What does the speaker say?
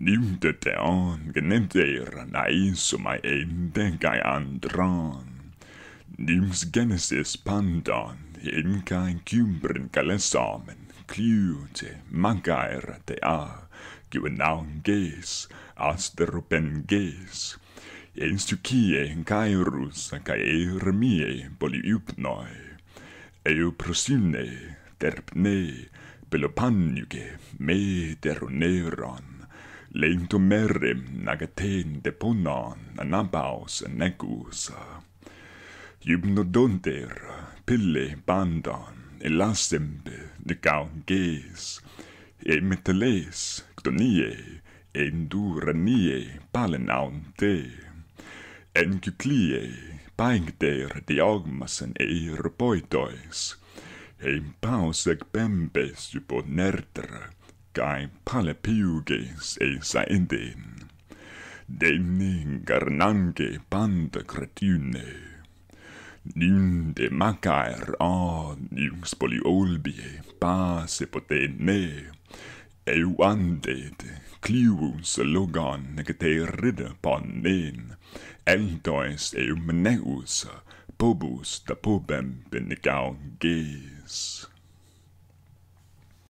nimte de teon genem de ranai so mai en de andran nims genesis pandon in kein kumbren kalesamen kliute mangair de a given now gais as de ruben gais in kie in kai rus kai mie poli noi prosine terpne pelopanniuke me terneuron lento merre nagaten de ponon anabaus negus iubno donter pille bandon elastem de gauges e metales ctonie endurnie palenaunte en cyclie paingter diogmasen eir poitois e in paus ec iubo kai pale piuges e sa inde de garnange pand kretune nin de makar on ah, nus poli olbi pa se potene e uante cliwus logon ne te ride pon nin entois meneus pobus da pobem benigau ges